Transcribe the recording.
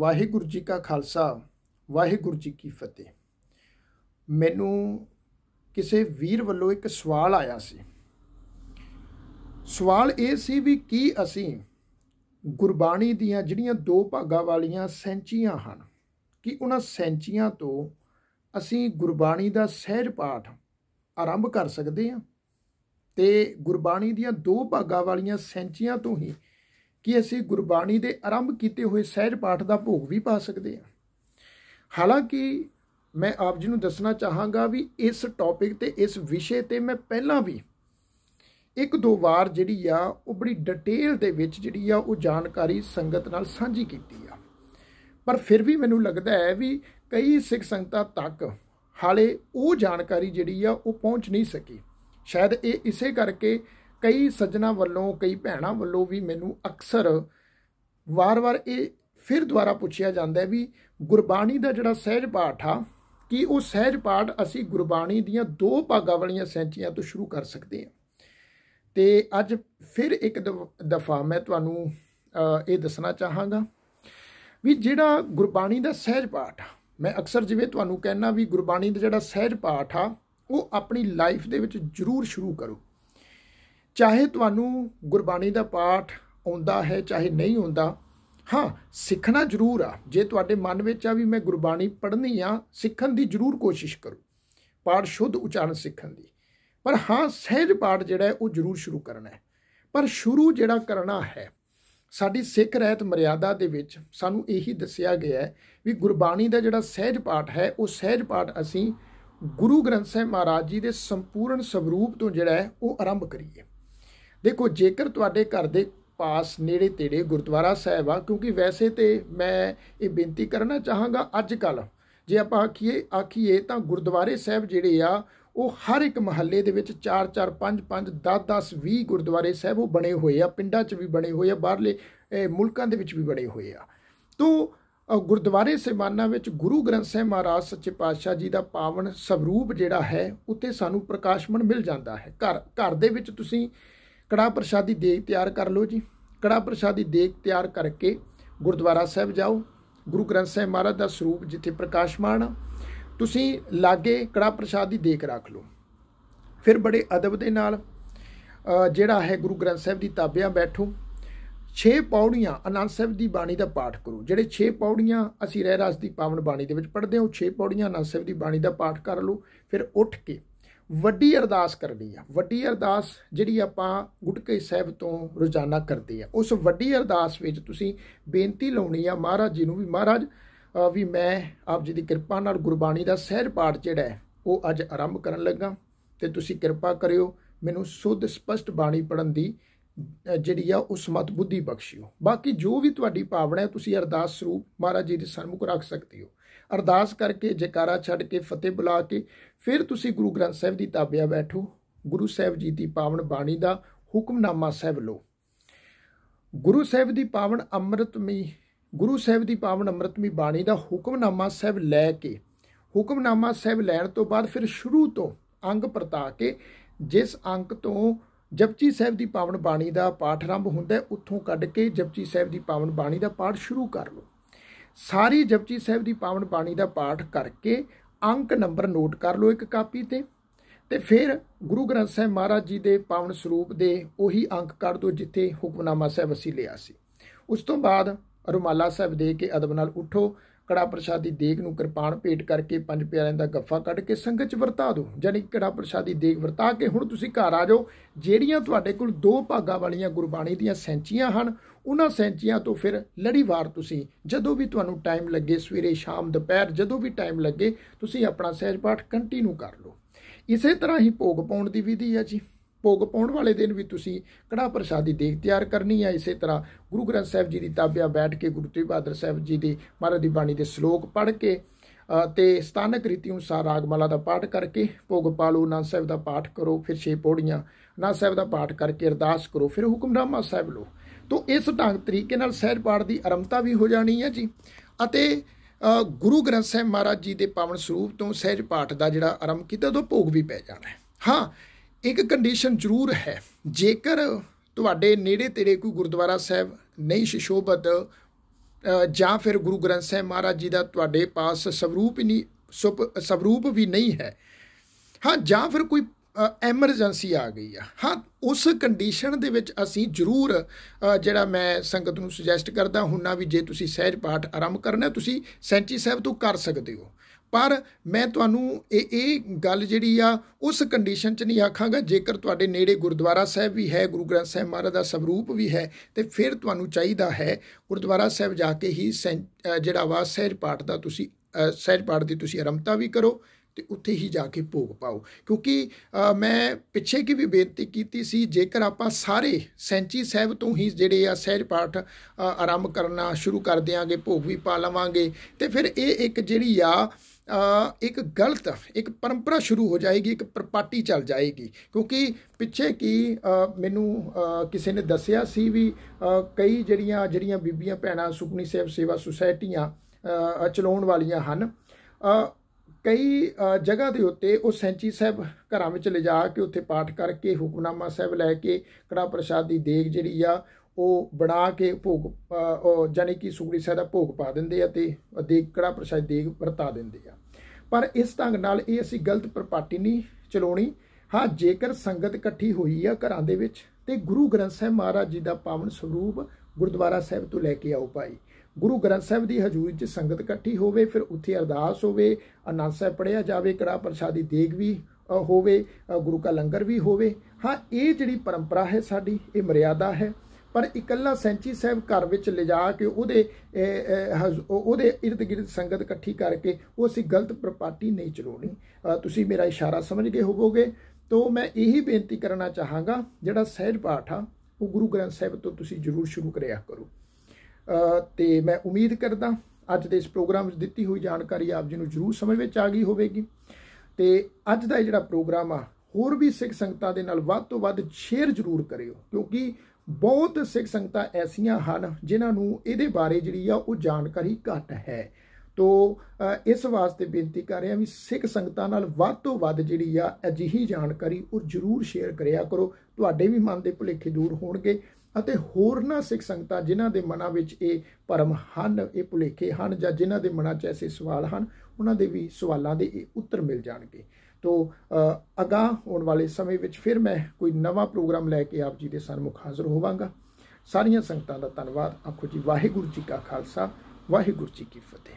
ਵਾਹਿਗੁਰੂ ਜੀ ਕਾ ਖਾਲਸਾ ਵਾਹਿਗੁਰੂ ਜੀ ਕੀ ਫਤਿਹ ਮੈਨੂੰ ਕਿਸੇ ਵੀਰ ਵੱਲੋਂ ਇੱਕ ਸਵਾਲ ਆਇਆ ਸੀ ਸਵਾਲ ਇਹ ਸੀ ਵੀ ਕੀ ਅਸੀਂ ਗੁਰਬਾਣੀ ਦੀਆਂ ਜਿਹੜੀਆਂ ਦੋ ਭਾਗਾ ਵਾਲੀਆਂ ਸੈਂਚੀਆਂ ਹਨ ਕਿ ਉਹਨਾਂ ਸੈਂਚੀਆਂ ਤੋਂ ਅਸੀਂ ਗੁਰਬਾਣੀ ਦਾ ਸਹਿਜ ਪਾਠ ਆਰੰਭ ਕਰ ਸਕਦੇ ਹਾਂ ਤੇ ਗੁਰਬਾਣੀ ਦੀਆਂ ਦੋ ਭਾਗਾ ਵਾਲੀਆਂ ਸੈਂਚੀਆਂ ਤੋਂ ਹੀ ਕਿ ਅਸੀਂ ਗੁਰਬਾਣੀ ਦੇ ਆਰੰਭ ਕੀਤੇ ਹੋਏ ਸਹਿਜ ਪਾਠ ਦਾ ਭੋਗ ਵੀ ਪਾ ਸਕਦੇ ਹਾਂ ਹਾਲਾਂਕਿ ਮੈਂ ਆਪ ਜੀ ਨੂੰ ਦੱਸਣਾ ਚਾਹਾਂਗਾ ਵੀ ਇਸ ਟੌਪਿਕ ਤੇ ਇਸ ਵਿਸ਼ੇ ਤੇ ਮੈਂ ਪਹਿਲਾਂ ਵੀ ਇੱਕ ਦੋ ਵਾਰ ਜਿਹੜੀ ਆ ਉਹ ਬੜੀ ਡਿਟੇਲ ਦੇ ਵਿੱਚ ਜਿਹੜੀ ਆ ਉਹ ਜਾਣਕਾਰੀ ਸੰਗਤ ਨਾਲ ਸਾਂਝੀ ਕੀਤੀ ਆ ਪਰ ਫਿਰ ਵੀ ਮੈਨੂੰ ਲੱਗਦਾ ਹੈ ਵੀ ਕਈ ਸਿੱਖ ਸੰਗਤਾਂ ਤੱਕ ਹਾਲੇ ਉਹ ਜਾਣਕਾਰੀ ਜਿਹੜੀ ਆ ਉਹ ਪਹੁੰਚ ਨਹੀਂ ਸਕੀ ਸ਼ਾਇਦ ਇਹ ਇਸੇ ਕਰਕੇ ਕਈ ਸੱਜਣਾ ਵੱਲੋਂ ਕਈ ਭੈਣਾ ਵੱਲੋਂ ਵੀ ਮੈਨੂੰ ਅਕਸਰ ਵਾਰ-ਵਾਰ ਇਹ ਫਿਰ ਦੁਬਾਰਾ ਪੁੱਛਿਆ ਜਾਂਦਾ ਹੈ ਵੀ ਗੁਰਬਾਣੀ ਦਾ ਜਿਹੜਾ ਸਹਿਜ ਪਾਠ ਆ ਕਿ ਉਹ ਸਹਿਜ ਪਾਠ ਅਸੀਂ ਗੁਰਬਾਣੀ ਦੀਆਂ ਦੋ ਭਾਗਾਂ ਵਾਲੀਆਂ ਸੈਂਚੀਆਂ ਤੋਂ ਸ਼ੁਰੂ ਕਰ ਸਕਦੇ ਹਾਂ ਤੇ ਅੱਜ ਫਿਰ ਇੱਕ ਦਫਾ ਮੈਂ ਤੁਹਾਨੂੰ ਇਹ ਦੱਸਣਾ ਚਾਹਾਂਗਾ ਵੀ ਜਿਹੜਾ ਗੁਰਬਾਣੀ ਦਾ ਸਹਿਜ ਪਾਠ ਆ ਮੈਂ ਅਕਸਰ ਜਿਵੇਂ ਤੁਹਾਨੂੰ ਕਹਿਣਾ ਵੀ ਗੁਰਬਾਣੀ ਦਾ ਜਿਹੜਾ ਸਹਿਜ ਪਾਠ ਆ ਉਹ ਆਪਣੀ ਲਾਈਫ ਦੇ ਵਿੱਚ ਜ਼ਰੂਰ ਸ਼ੁਰੂ ਕਰੋ ਚਾਹੇ ਤੁਹਾਨੂੰ ਗੁਰਬਾਣੀ ਦਾ ਪਾਠ ਆਉਂਦਾ ਹੈ ਚਾਹੇ ਨਹੀਂ ਆਉਂਦਾ ਹਾਂ ਸਿੱਖਣਾ ਜ਼ਰੂਰ ਆ ਜੇ ਤੁਹਾਡੇ ਮਨ ਵਿੱਚ ਆ ਵੀ ਮੈਂ ਗੁਰਬਾਣੀ ਪੜ੍ਹਨੀ ਆ ਸਿੱਖਣ ਦੀ ਜ਼ਰੂਰ ਕੋਸ਼ਿਸ਼ ਕਰੋ ਪਾਠ ਸ਼ੁੱਧ ਉਚਾਰਨ ਸਿੱਖਣ ਦੀ ਪਰ ਹਾਂ ਸਹਿਜ ਪਾਠ ਜਿਹੜਾ ਉਹ ਜ਼ਰੂਰ ਸ਼ੁਰੂ ਕਰਨਾ ਹੈ ਪਰ ਸ਼ੁਰੂ ਜਿਹੜਾ ਕਰਨਾ ਹੈ ਸਾਡੀ ਸਿੱਖ ਰਹਿਤ ਮਰਿਆਦਾ ਦੇ ਵਿੱਚ ਸਾਨੂੰ ਇਹੀ ਦੱਸਿਆ ਗਿਆ ਹੈ ਵੀ ਗੁਰਬਾਣੀ ਦਾ ਜਿਹੜਾ ਸਹਿਜ ਪਾਠ ਹੈ ਉਹ ਸਹਿਜ ਪਾਠ ਅਸੀਂ ਗੁਰੂ ਗ੍ਰੰਥ ਸਾਹਿਬ ਮਹਾਰਾਜ ਜੀ ਦੇ ਸੰਪੂਰਨ ਸਰੂਪ ਤੋਂ ਜਿਹੜਾ ਹੈ ਉਹ ਆਰੰਭ ਕਰੀਏ ਦੇਖੋ ਜੇਕਰ ਤੁਹਾਡੇ ਘਰ ਦੇ ਪਾਸ ਨੇੜੇ ਤੇੜੇ ਗੁਰਦੁਆਰਾ ਸਾਹਿਬ ਆ ਕਿਉਂਕਿ ਵੈਸੇ ਤੇ ਮੈਂ ਇਹ ਬੇਨਤੀ ਕਰਨਾ ਚਾਹਾਂਗਾ ਅੱਜ ਕੱਲ ਜੇ ਆਪਾਂ ਆਖੀਏ ਆਖੀਏ ਤਾਂ ਗੁਰਦੁਆਰੇ ਸਾਹਿਬ ਜਿਹੜੇ ਆ ਉਹ ਹਰ ਇੱਕ ਮਹੱਲੇ ਦੇ ਵਿੱਚ 4 4 5 5 10 10 20 ਗੁਰਦੁਆਰੇ ਸਾਹਿਬ ਉਹ ਬਣੇ ਹੋਏ ਆ ਪਿੰਡਾਂ 'ਚ ਵੀ ਬਣੇ ਹੋਏ ਆ ਬਾਹਰਲੇ ਮੁਲਕਾਂ ਦੇ ਵਿੱਚ ਵੀ ਬਣੇ ਹੋਏ ਆ ਤੋਂ ਗੁਰਦੁਆਰੇ ਸਮਾਨਾ ਵਿੱਚ ਗੁਰੂ ਗ੍ਰੰਥ ਸਾਹਿਬ ਮਹਾਰਾਜ ਸੱਚੇ ਪਾਤਸ਼ਾਹ ਜੀ ਦਾ ਪਾਵਨ ਸਰੂਪ ਜਿਹੜਾ ਹੈ ਉੱਤੇ ਸਾਨੂੰ ਪ੍ਰਕਾਸ਼ਮਣ ਮਿਲ ਜਾਂਦਾ ਹੈ ਘਰ ਘਰ ਦੇ ਵਿੱਚ ਤੁਸੀਂ ਕੜਾ ਪ੍ਰਸ਼ਾਦੀ ਦੇਗ ਤਿਆਰ ਕਰ ਲਓ ਜੀ ਕੜਾ ਪ੍ਰਸ਼ਾਦੀ ਦੇਗ ਤਿਆਰ ਕਰਕੇ ਗੁਰਦੁਆਰਾ ਸਾਹਿਬ ਜਾਓ ਗੁਰੂ ਗ੍ਰੰਥ ਸਾਹਿਬ ਮਹਾਰਾਜ ਦਾ ਸਰੂਪ ਜਿੱਥੇ ਪ੍ਰਕਾਸ਼ਮਾਨ ਤੁਸੀਂ ਲਾਗੇ ਕੜਾ ਪ੍ਰਸ਼ਾਦੀ ਦੇਖ ਰੱਖ ਲਓ ਫਿਰ ਬੜੇ ਅਦਬ ਦੇ ਨਾਲ ਜਿਹੜਾ ਹੈ ਗੁਰੂ ਗ੍ਰੰਥ ਸਾਹਿਬ ਦੀ ਤਾਬਿਆਂ ਬੈਠੋ 6 ਪੌੜੀਆਂ ਅਨੰਦ ਸਾਹਿਬ ਦੀ ਬਾਣੀ ਦਾ ਪਾਠ ਕਰੋ ਜਿਹੜੇ 6 ਪੌੜੀਆਂ ਅਸੀਂ ਰਹਿ ਰਾਸ ਦੀ ਪਾਵਨ ਬਾਣੀ ਦੇ ਵਿੱਚ ਪੜ੍ਹਦੇ ਹਾਂ ਉਹ 6 ਪੌੜੀਆਂ ਅਨੰਦ ਸਾਹਿਬ ਦੀ ਬਾਣੀ ਦਾ ਪਾਠ ਕਰ ਲਓ ਫਿਰ ਉੱਠ ਕੇ ਵੱਡੀ ਅਰਦਾਸ ਕਰਨੀ ਆ ਵੱਡੀ ਅਰਦਾਸ ਜਿਹੜੀ ਆਪਾਂ ਗੁਟਕੇ ਸਾਹਿਬ ਤੋਂ ਰੋਜ਼ਾਨਾ ਕਰਦੇ ਆ ਉਸ ਵੱਡੀ ਅਰਦਾਸ ਵਿੱਚ ਤੁਸੀਂ ਬੇਨਤੀ ਲਾਉਣੀ ਆ ਮਹਾਰਾਜ ਜੀ ਨੂੰ ਵੀ ਮਹਾਰਾਜ ਵੀ ਮੈਂ ਆਪ ਜੀ ਦੀ ਕਿਰਪਾ ਨਾਲ ਗੁਰਬਾਣੀ ਦਾ ਸਹਿਜ ਪਾਠ ਜਿਹੜਾ ਹੈ ਉਹ ਅੱਜ ਆਰੰਭ ਕਰਨ ਲੱਗਾ ਤੇ ਤੁਸੀਂ ਕਿਰਪਾ ਕਰਿਓ ਮੈਨੂੰ ਸੁੱਧ ਸਪਸ਼ਟ ਬਾਣੀ ਪੜਨ ਦੀ ਜਿਹੜੀ ਆ ਉਸ ਮਤ ਬੁੱਧੀ ਬਖਸ਼ਿਓ ਬਾਕੀ ਜੋ ਵੀ ਤੁਹਾਡੀ ਭਾਵਨਾ ਹੈ ਤੁਸੀਂ ਅਰਦਾਸ ਸਰੂਪ ਮਹਾਰਾਜ ਜੀ ਦੇ ਸਨਮੁਖ ਰੱਖ ਸਕਦੇ ਹੋ ਅਰਦਾਸ ਕਰਕੇ ਜਕਾਰਾ ਛੱਡ ਕੇ ਫਤਿਹ ਬੁਲਾ ਕੇ ਫਿਰ ਤੁਸੀਂ ਗੁਰੂ ਗ੍ਰੰਥ ਸਾਹਿਬ ਦੀ ਤਾਬਿਆ ਬੈਠੋ ਗੁਰੂ ਸਾਹਿਬ ਜੀ ਦੀ ਪਾਵਨ ਬਾਣੀ ਦਾ ਹੁਕਮਨਾਮਾ ਸਾਹਿਬ ਲੋ ਗੁਰੂ ਸਾਹਿਬ ਦੀ ਪਾਵਨ ਅੰਮ੍ਰਿਤਮਈ ਗੁਰੂ ਸਾਹਿਬ ਦੀ ਪਾਵਨ ਅੰਮ੍ਰਿਤਮਈ ਬਾਣੀ ਦਾ ਹੁਕਮਨਾਮਾ ਸਾਹਿਬ ਲੈ ਕੇ ਹੁਕਮਨਾਮਾ ਸਾਹਿਬ ਲੈਣ ਤੋਂ ਬਾਅਦ ਫਿਰ ਸ਼ੁਰੂ ਤੋਂ ਅੰਗ ਪਰਤਾ ਕੇ ਜਿਸ ਅੰਕ ਤੋਂ ਜਪਜੀ ਸਾਹਿਬ ਦੀ ਪਾਵਨ ਬਾਣੀ ਦਾ ਪਾਠ ਆਰੰਭ ਹੁੰਦਾ ਹੈ ਉੱਥੋਂ ਕੱਢ ਕੇ ਜਪਜੀ ਸਾਹਿਬ ਦੀ ਪਾਵਨ ਬਾਣੀ ਦਾ ਪਾਠ ਸ਼ੁਰੂ ਕਰ ਲਓ ਸਾਰੀ ਜਪਜੀ ਸਾਹਿਬ ਦੀ ਪਾਵਨ ਬਾਣੀ ਦਾ ਪਾਠ ਕਰਕੇ ਅੰਕ ਨੰਬਰ ਨੋਟ ਕਰ ਲਓ ਇੱਕ ਕਾਪੀ ਤੇ ਤੇ ਫਿਰ ਗੁਰੂ ਗ੍ਰੰਥ ਸਾਹਿਬ ਮਹਾਰਾਜ ਜੀ ਦੇ ਪਾਵਨ ਸਰੂਪ ਦੇ ਉਹੀ ਅੰਕ ਕੱਢ ਦਿਓ ਜਿੱਥੇ ਹੁਕਮਨਾਮਾ ਸਾਹਿਬ ਅਸੀਂ ਲਿਆ ਸੀ ਉਸ ਤੋਂ ਬਾਅਦ ਰੁਮਾਲਾ ਸਾਹਿਬ ਦੇ ਕੇ ਅਦਬ ਨਾਲ ਉਠੋ ਕੜਾ ਪ੍ਰਸ਼ਾਦੀ ਦੇਗ ਨੂੰ ਕਿਰਪਾਨ ਭੇਟ ਕਰਕੇ ਪੰਜ ਪਿਆਰਿਆਂ ਦਾ ਗੱਫਾ ਕੱਢ ਕੇ ਸੰਗਤ 'ਚ ਵਰਤਾ ਦਿਓ ਯਾਨੀ ਕੜਾ ਪ੍ਰਸ਼ਾਦੀ ਦੇਗ ਵਰਤਾ ਕੇ ਹੁਣ ਤੁਸੀਂ ਘਰ ਆ ਜਾਓ ਜਿਹੜੀਆਂ ਤੁਹਾਡੇ ਕੋਲ ਦੋ ਭਾਗਾ ਵਾਲੀਆਂ ਗੁਰਬਾਣੀ ਦੀਆਂ ਸੈਂਚੀਆਂ ਹਨ ਉਹਨਾਂ ਸੈਂਚੀਆਂ ਤੋਂ ਫਿਰ ਲੜੀਵਾਰ ਤੁਸੀਂ ਜਦੋਂ ਵੀ ਤੁਹਾਨੂੰ ਟਾਈਮ ਲੱਗੇ ਸਵੇਰੇ ਸ਼ਾਮ ਦੁਪਹਿਰ ਜਦੋਂ ਵੀ ਟਾਈਮ ਲੱਗੇ ਤੁਸੀਂ ਆਪਣਾ ਸਹਿਜ ਪਾਠ ਕੰਟੀਨਿਊ ਕਰ ਲਓ ਇਸੇ ਤਰ੍ਹਾਂ ਹੀ ਭੋਗ ਪਾਉਣ ਦੀ ਵਿਧੀ ਹੈ ਜੀ ਭੋਗ ਪਾਉਣ ਵਾਲੇ ਦਿਨ ਵੀ ਤੁਸੀਂ ਕੜਾ ਪ੍ਰਸ਼ਾਦੀ ਦੇਖ ਤਿਆਰ ਕਰਨੀ ਹੈ ਇਸੇ ਤਰ੍ਹਾਂ ਗੁਰੂ ਗ੍ਰੰਥ ਸਾਹਿਬ ਜੀ ਦੀ ਤਾਬਿਆ ਬੈਠ ਕੇ ਗੁਰੂ ਤੇਗ ਬਹਾਦਰ ਸਾਹਿਬ ਜੀ ਦੀ ਮਹਾਰਾਜ ਦੀ ਬਾਣੀ ਦੇ ਸ਼ਲੋਕ ਪੜ੍ਹ ਕੇ ਤੇ ਸਥਾਨਕ ਰੀਤੀ ਅਨੁਸਾਰ ਰਾਗਮਾਲਾ ਦਾ ਪਾਠ ਕਰਕੇ ਭੋਗ ਪਾਲੋ ਨਾਨਕ ਸਾਹਿਬ ਦਾ ਪਾਠ ਕਰੋ ਫਿਰ ਛੇ ਪੌੜੀਆਂ ਨਾਨਕ ਸਾਹਿਬ ਦਾ ਪਾਠ ਕਰਕੇ ਅਰਦਾਸ ਕਰੋ ਫਿਰ ਹੁਕਮਨਾਮਾ ਸਾਹਿਬ ਲੋ ਤੋਂ ਇਸ ਢੰਗ ਤਰੀਕੇ ਨਾਲ ਸਹਿਜ ਪਾਠ ਦੀ ਆਰੰਭਤਾ ਵੀ ਹੋ ਜਾਣੀ ਹੈ ਜੀ ਅਤੇ ਗੁਰੂ ਗ੍ਰੰਥ ਸਾਹਿਬ ਮਹਾਰਾਜ ਜੀ ਦੇ ਪਾਵਨ ਸਰੂਪ ਤੋਂ ਸਹਿਜ ਪਾਠ ਦਾ ਜਿਹੜਾ ਆਰੰਭ ਕੀਤਾ ਉਹ ਭੋਗ ਵੀ ਪੈ ਜਾਣਾ ਹੈ ਹਾਂ ਇੱਕ ਕੰਡੀਸ਼ਨ ਜ਼ਰੂਰ ਹੈ ਜੇਕਰ ਤੁਹਾਡੇ ਨੇੜੇ ਤੇੜੇ ਕੋਈ ਗੁਰਦੁਆਰਾ ਸਾਹਿਬ ਨਹੀਂ ਸ਼ਿਸ਼ੋਬਤ ਜਾਂ ਫਿਰ ਗੁਰੂ ਗ੍ਰੰਥ ਸਾਹਿਬ ਮਹਾਰਾਜ ਜੀ ਦਾ ਤੁਹਾਡੇ ਪਾਸ ਸਵਰੂਪ ਨਹੀਂ ਸਵਰੂਪ ਵੀ ਨਹੀਂ ਹੈ ਹਾਂ ਜਾਂ ਫਿਰ ਕੋਈ ਐਮਰਜੈਂਸੀ ਆ ਗਈ ਆ ਹਾਂ ਉਸ ਕੰਡੀਸ਼ਨ ਦੇ ਵਿੱਚ ਅਸੀਂ ਜ਼ਰੂਰ ਜਿਹੜਾ ਮੈਂ ਸੰਗਤ ਨੂੰ ਸੁਜੈਸਟ ਕਰਦਾ ਹੁੰਨਾ ਵੀ ਜੇ ਤੁਸੀਂ ਸਹਿਜ ਪਾਠ ਆਰੰਭ ਕਰਨਾ ਤੁਸੀਂ ਸੈਂਚੀ ਸਾਹਿਬ ਤੋਂ ਕਰ ਸਕਦੇ ਹੋ ਪਰ ਮੈਂ ਤੁਹਾਨੂੰ ਇਹ ਇਹ ਗੱਲ ਜਿਹੜੀ ਆ ਉਸ ਕੰਡੀਸ਼ਨ 'ਚ ਨਹੀਂ ਆਖਾਂਗਾ ਜੇਕਰ ਤੁਹਾਡੇ ਨੇੜੇ ਗੁਰਦੁਆਰਾ ਸਾਹਿਬ ਵੀ ਹੈ ਗੁਰੂ ਗ੍ਰੰਥ ਸਾਹਿਬ ਮਹਾਰਾਜ ਦਾ ਸਰੂਪ ਵੀ ਹੈ ਤੇ ਫਿਰ ਤੁਹਾਨੂੰ ਚਾਹੀਦਾ ਹੈ ਗੁਰਦੁਆਰਾ ਸਾਹਿਬ ਜਾ ਕੇ ਹੀ ਜਿਹੜਾ ਵਾ ਸਹਿਜ ਪਾਠ ਦਾ ਤੁਸੀਂ ਸਹਿਜ ਪਾਠ ਦੀ ਤੁਸੀਂ ਆਰੰਭਤਾ ਵੀ ਕਰੋ ਤੇ ਉੱਥੇ ਹੀ ਜਾ ਕੇ ਭੋਗ ਪਾਓ ਕਿਉਂਕਿ ਮੈਂ ਪਿੱਛੇ ਕੀ ਵੀ ਬੇਨਤੀ ਕੀਤੀ ਸੀ ਜੇਕਰ ਆਪਾਂ ਸਾਰੇ ਸੈਂਚੀ ਸਾਹਿਬ ਤੋਂ ਹੀ ਜਿਹੜੇ ਆ ਸਹਿਜ ਪਾਠ ਆਰੰਭ ਕਰਨਾ ਸ਼ੁਰੂ ਕਰ ਦਿਆਂਗੇ ਭੋਗ ਵੀ ਪਾ ਲਵਾਂਗੇ ਤੇ ਫਿਰ ਇਹ ਇੱਕ ਜਿਹੜੀ ਆ ਇੱਕ ਗਲਤ ਇੱਕ ਪਰੰਪਰਾ ਸ਼ੁਰੂ ਹੋ ਜਾਏਗੀ ਇੱਕ ਪ੍ਰਪਾਟੀ ਚੱਲ ਜਾਏਗੀ ਕਿਉਂਕਿ ਪਿੱਛੇ ਕੀ ਮੈਨੂੰ ਕਿਸੇ ਨੇ ਦੱਸਿਆ ਸੀ ਵੀ ਕਈ ਜਿਹੜੀਆਂ ਜਿਹੜੀਆਂ ਬੀਬੀਆਂ ਭੈਣਾਂ ਸੁਖਨੀ ਸੇਵ ਸੇਵਾ ਸੁਸਾਇਟੀਆਂ ਚਲਾਉਣ ਵਾਲੀਆਂ ਹਨ ਕਈ ਜਗ੍ਹਾ ਦੇ ਉੱਤੇ ਉਹ ਸੈਂਚੀ ਸਾਹਿਬ ਘਰਾਂ ਵਿੱਚ ਲਿਜਾ ਕੇ ਉੱਥੇ ਪਾਠ ਕਰਕੇ ਹੁਕਮਨਾਮਾ ਸਾਹਿਬ ਲੈ ਕੇ ਕੜਾ ਪ੍ਰਸ਼ਾਦ ਦੀ ਦੇਗ ਜਿਹੜੀ ਆ ਉਹ ਬਣਾ ਕੇ ਭੋਗ ਉਹ ਜਾਨੀ ਕਿ ਸੂਗੜੀ ਸਾਹਿਬ ਦਾ ਭੋਗ ਪਾ ਦਿੰਦੇ ਆ ਤੇ ਦੇਗ ਕੜਾ ਪ੍ਰਸ਼ਾਦ ਦੇਗ ਵਰਤਾ ਦਿੰਦੇ ਆ ਪਰ ਇਸ ਢੰਗ ਨਾਲ ਇਹ ਅਸੀਂ ਗਲਤ ਪ੍ਰਪਾਟੀ ਨਹੀਂ ਚਲਾਉਣੀ ਹਾਂ ਜੇਕਰ ਸੰਗਤ ਇਕੱਠੀ ਹੋਈ ਆ ਘਰਾਂ ਦੇ ਵਿੱਚ ਤੇ ਗੁਰੂ ਗ੍ਰੰਥ ਸਾਹਿਬ ਮਹਾਰਾਜ ਜੀ ਦਾ ਪਾਵਨ ਸਰੂਪ ਗੁਰਦੁਆਰਾ ਸਾਹਿਬ ਤੋਂ ਲੈ ਕੇ ਆਓ ਭਾਈ ਗੁਰੂ ਗ੍ਰੰਥ ਸਾਹਿਬ ਦੀ ਹਜ਼ੂਰੀ 'ਚ ਸੰਗਤ ਇਕੱਠੀ ਹੋਵੇ ਫਿਰ ਉੱਥੇ ਅਰਦਾਸ ਹੋਵੇ ਅਨੰਦ ਸਾਹਿਬ ਪੜਿਆ ਜਾਵੇ ਕੜਾ ਪ੍ਰਸ਼ਾਦੀ ਦੇਗ ਵੀ ਹੋਵੇ ਗੁਰੂ ਕਾ ਲੰਗਰ ਵੀ ਹੋਵੇ ਹਾਂ ਇਹ ਜਿਹੜੀ ਪਰੰਪਰਾ ਹੈ ਸਾਡੀ ਇਹ ਮਰਿਆਦਾ ਹੈ ਪਰ ਇਕੱਲਾ ਸੈਂਚੀ ਸਾਹਿਬ ਘਰ ਵਿੱਚ ਲਿਜਾ ਕੇ ਉਹਦੇ ਉਹਦੇ ird gird ਸੰਗਤ ਇਕੱਠੀ ਕਰਕੇ ਉਹ ਅਸੀਂ ਗਲਤ ਪ੍ਰਪਾਟੀ ਨਹੀਂ ਚਲਾਉਣੀ ਤੁਸੀਂ ਮੇਰਾ ਇਸ਼ਾਰਾ ਸਮਝ ਗਏ ਹੋਵੋਗੇ ਤੋ ਮੈਂ ਇਹੀ ਬੇਨਤੀ ਕਰਨਾ ਚਾਹਾਂਗਾ ਜਿਹੜਾ ਸਹਿਜ ਪਾਠ ਆ ਉਹ ਗੁਰੂ ਗ੍ਰੰਥ ਸਾਹਿਬ ਤੋਂ ਤੁਸੀਂ ਜ਼ਰੂਰ ਸ਼ੁਰੂ ਕਰਿਆ ਕਰੋ ਤੇ ਮੈਂ ਉਮੀਦ ਕਰਦਾ ਅੱਜ ਦੇ ਇਸ ਪ੍ਰੋਗਰਾਮ ਵਿੱਚ ਦਿੱਤੀ ਹੋਈ ਜਾਣਕਾਰੀ ਆਪ ਜੀ ਨੂੰ ਜ਼ਰੂਰ ਸਮਝ ਵਿੱਚ ਆ ਗਈ ਹੋਵੇਗੀ ਤੇ ਅੱਜ ਦਾ ਜਿਹੜਾ ਪ੍ਰੋਗਰਾਮ ਆ ਹੋਰ ਵੀ ਸਿੱਖ ਸੰਗਤਾਂ ਦੇ ਨਾਲ ਵੱਧ ਤੋਂ ਵੱਧ ਸ਼ੇਅਰ ਜ਼ਰੂਰ ਕਰਿਓ ਕਿਉਂਕਿ ਬਹੁਤ ਸਿੱਖ ਸੰਗਤਾਂ ਐਸੀਆਂ ਹਨ ਜਿਨ੍ਹਾਂ ਨੂੰ ਇਹਦੇ ਬਾਰੇ ਜਿਹੜੀ ਆ ਉਹ ਜਾਣਕਾਰੀ ਘੱਟ ਹੈ ਤੋ ਇਸ ਵਾਸਤੇ ਬੇਨਤੀ ਕਰ ਰਿਹਾ ਵੀ ਸਿੱਖ ਸੰਗਤਾਂ ਨਾਲ ਵੱਧ ਤੋਂ ਵੱਧ ਜਿਹੜੀ ਆ ਅਜਿਹੀ ਜਾਣਕਾਰੀ ਉਹ ਜ਼ਰੂਰ ਸ਼ੇਅਰ ਕਰਿਆ ਕਰੋ ਤੁਹਾਡੇ ਵੀ ਮਨ ਦੇ ਭੁਲੇਖੇ ਦੂਰ ਹੋਣਗੇ ਅਤੇ ਹੋਰਨਾਂ ਸਿੱਖ ਸੰਗਤਾਂ ਜਿਨ੍ਹਾਂ ਦੇ ਮਨਾਂ ਵਿੱਚ ਇਹ ਪਰਮ ਹਨ ਇਹ ਭੁਲੇਖੇ ਹਨ ਜਾਂ ਜਿਨ੍ਹਾਂ ਦੇ ਮਨਾਂ 'ਚ ਐਸੇ ਸਵਾਲ ਹਨ ਉਹਨਾਂ ਦੇ ਵੀ ਸਵਾਲਾਂ ਦੇ ਇਹ ਉੱਤਰ ਮਿਲ ਜਾਣਗੇ ਤੋਂ ਅਗਾ ਆਉਣ ਵਾਲੇ ਸਮੇਂ ਵਿੱਚ ਫਿਰ ਮੈਂ ਕੋਈ ਨਵਾਂ ਪ੍ਰੋਗਰਾਮ ਲੈ ਕੇ ਆਪ ਜੀ ਦੇ ਸਾਹਮਣੇ ਹਾਜ਼ਰ ਹੋਵਾਂਗਾ ਸਾਰੀਆਂ ਸੰਗਤਾਂ ਦਾ ਧੰਨਵਾਦ ਆਖੋ ਜੀ ਵਾਹਿਗੁਰੂ ਜੀ ਕਾ ਖਾਲਸਾ ਵਾਹਿਗੁਰੂ ਜੀ ਕੀ ਫਤਿਹ